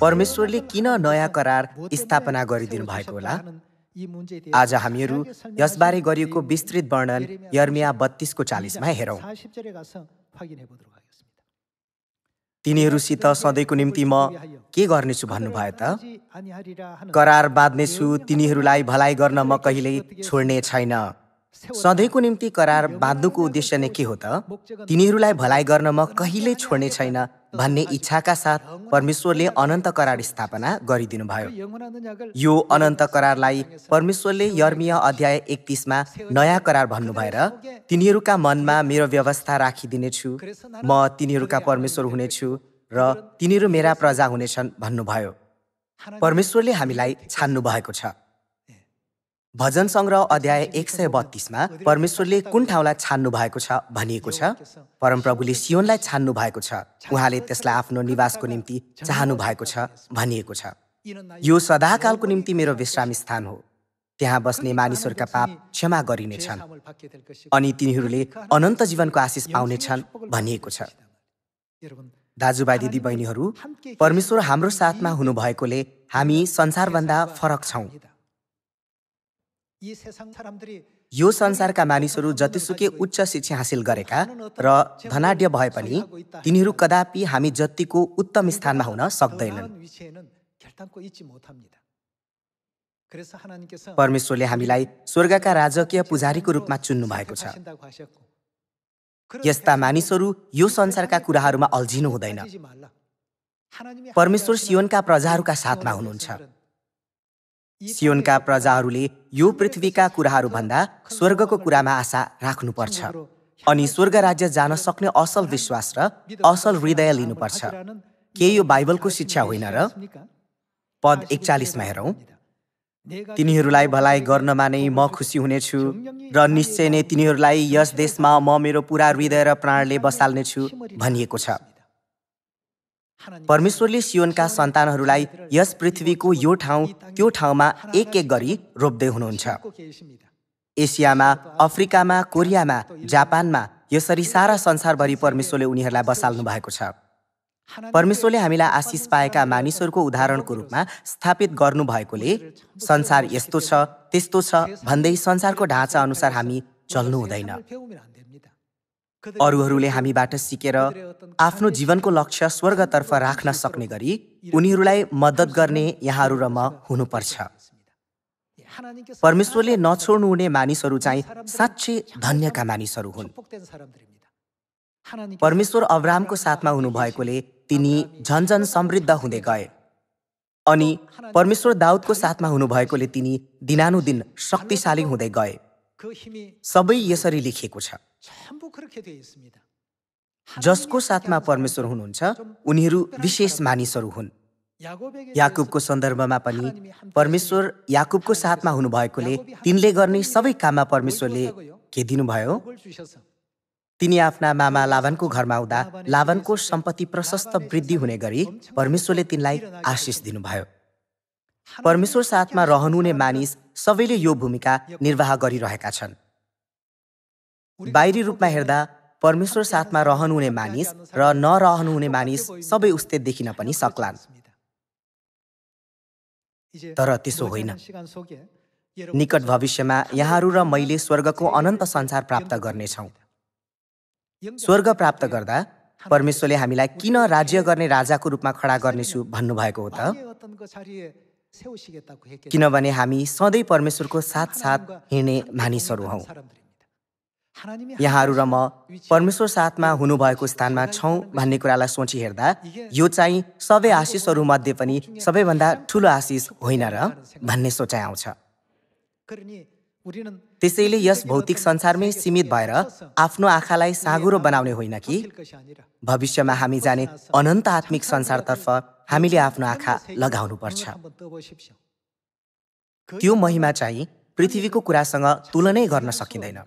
परमेश्वरले किन नयाँ करार स्थापना गरिदिनु भएको होला आज हामीहरू यसबारे गरिएको विस्तृत वर्णन यर्मिया बत्तिसको चालिसमा हेरौँ तिनीहरूसित सधैँको निम्ति म के गर्नेछु भन्नुभयो त करार बाँध्नेछु तिनीहरूलाई भलाइ गर्न म कहिल्यै छोड्ने छैन सधैँको निम्ति करार बाँध्नुको उद्देश्य नै के हो त तिनीहरूलाई भलाइ गर्न म कहिल्यै छोड्ने छैन भन्ने इच्छाका साथ परमेश्वरले अनन्त करार स्थापना गरिदिनु भयो यो अनन्त करारलाई परमेश्वरले यर्मिया अध्याय एकतिसमा नयाँ करार भन्नुभएर तिनीहरूका मनमा मेरो व्यवस्था राखिदिनेछु म तिनीहरूका परमेश्वर हुनेछु र तिनीहरू मेरा प्रजा हुनेछन् भन्नुभयो परमेश्वरले हामीलाई छान्नु भएको छ भजन सङ्ग्रह अध्याय एक सय बत्तिसमा परमेश्वरले कुन ठाउँलाई छान्नु भएको छ भनिएको छ परमप्रभुले सियोनलाई छान्नु भएको छ उहाँले त्यसलाई आफ्नो निवासको निम्ति चाहनु भएको छ भनिएको छ यो सदाकालको निम्ति मेरो विश्राम स्थान हो त्यहाँ बस्ने मानिसहरूका पाप क्षमा गरिनेछन् अनि तिनीहरूले अनन्त जीवनको आशिष पाउनेछन् भनिएको छ दाजुभाइ दिदीबहिनीहरू परमेश्वर हाम्रो साथमा हुनुभएकोले हामी संसारभन्दा फरक छौँ यो संसारका मानिसहरू जतिसुकै उच्च शिक्षा हासिल गरेका र धनाढ्य भए पनि तिनीहरू कदापि हामी जतिको उत्तम स्थानमा हुन सक्दैनन् परमेश्वरले हामीलाई स्वर्गका राजकीय पुजारीको रूपमा चुन्नु भएको छ यस्ता मानिसहरू यो संसारका कुराहरूमा अल्झिनु हुँदैन परमेश्वर सिवनका प्रजाहरूका साथमा हुनुहुन्छ सियोनका प्रजाहरूले यो पृथ्वीका कुराहरूभन्दा स्वर्गको कुरामा आशा राख्नुपर्छ अनि स्वर्ग राज्य जान सक्ने असल विश्वास र असल हृदय लिनुपर्छ के यो बाइबलको शिक्षा होइन र पद एकचालिसमा हेरौँ तिनीहरूलाई भलाइ गर्नमा नै म खुसी हुनेछु र निश्चय नै तिनीहरूलाई यस देशमा म मेरो पुरा हृदय र प्राणले बसाल्नेछु भनिएको छ परमेश्वरले सियोनका सन्तानहरूलाई यस पृथ्वीको यो ठाउँ त्यो ठाउँमा एक एक गरी रोप्दै हुनुहुन्छ एसियामा अफ्रिकामा कोरियामा जापानमा यसरी सारा संसारभरि परमेश्वरले उनीहरूलाई बसाल्नु भएको छ परमेश्वरले हामीलाई आशिष पाएका मानिसहरूको उदाहरणको रूपमा स्थापित गर्नुभएकोले संसार यस्तो छ त्यस्तो छ भन्दै संसारको ढाँचा अनुसार हामी चल्नु हुँदैन अरूहरूले हामीबाट सिकेर आफ्नो जीवनको लक्ष्य स्वर्गतर्फ राख्न सक्ने गरी उनीहरूलाई मद्दत गर्ने यहाँहरू र म हुनुपर्छ परमेश्वरले नछोड्नुहुने मानिसहरू चाहिँ साँच्चै धन्यका मानिसहरू हुन् परमेश्वर अब्राहमको साथमा हुनुभएकोले तिनी झन्झन समृद्ध हुँदै गए अनि परमेश्वर दाउदको साथमा हुनुभएकोले तिनी दिनानुदिन शक्तिशाली हुँदै गए सबै यसरी लेखिएको छ जसको साथमा परमेश्वर हुनुहुन्छ उनीहरू विशेष मानिसहरू हुन् याकुबको सन्दर्भमा पनि परमेश्वर याकुबको साथमा हुनुभएकोले तिनले गर्ने सबै काममा परमेश्वरले के दिनुभयो तिनी आफ्ना मामा लाभनको घरमा आउँदा लाभनको सम्पत्ति प्रशस्त वृद्धि हुने गरी परमेश्वरले तिनलाई आशिष दिनुभयो परमेश्वर साथमा रहनुहुने मानिस सबैले यो भूमिका निर्वाह गरिरहेका छन् बाहिरी रूपमा हेर्दा परमेश्वर साथमा रहनुहुने मानिस र नरहनुहुने मानिस सबै उस्तै देखिन पनि सक्लान् तर त्यसो होइन निकट भविष्यमा यहाँहरू र मैले स्वर्गको अनन्त संसार प्राप्त गर्नेछौँ स्वर्ग प्राप्त गर्दा परमेश्वरले हामीलाई किन राज्य गर्ने राजाको रूपमा खडा गर्नेछु भन्नुभएको हो त किनभने हामी सधैँ परमेश्वरको साथ साथ हिँड्ने मानिसहरू हौ यहाँहरू र म परमेश्वर साथमा हुनुभएको स्थानमा छौँ भन्ने कुरालाई सोची हेर्दा यो चाहिँ सबै आशिषहरू मध्ये पनि सबैभन्दा ठुलो आशिष होइन र भन्ने सोचाइ आउँछ त्यसैले यस भौतिक संसारमै सीमित भएर आफ्नो आँखालाई साँगुरो बनाउने होइन कि भविष्यमा हामी जाने अनन्त आत्मिक संसारतर्फ हामीले आफ्नो आँखा पर्छ त्यो महिमा चाहिँ पृथ्वीको कुरासँग तुलनै गर्न सकिँदैन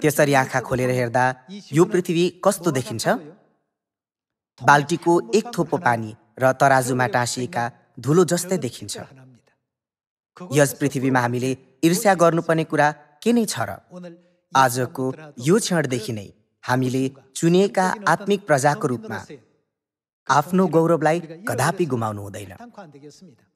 त्यसरी आँखा खोलेर हेर्दा यो पृथ्वी कस्तो देखिन्छ बाल्टीको एक थोपो पानी र तराजुमा टाँसिएका धुलो जस्तै देखिन्छ यस पृथ्वीमा हामीले ईर्ष्या गर्नुपर्ने कुरा के नै छ र आजको यो क्षणदेखि नै हामीले चुनिएका आत्मिक प्रजाको रूपमा आफ्नो गौरवलाई कदापि गुमाउनु हुँदैन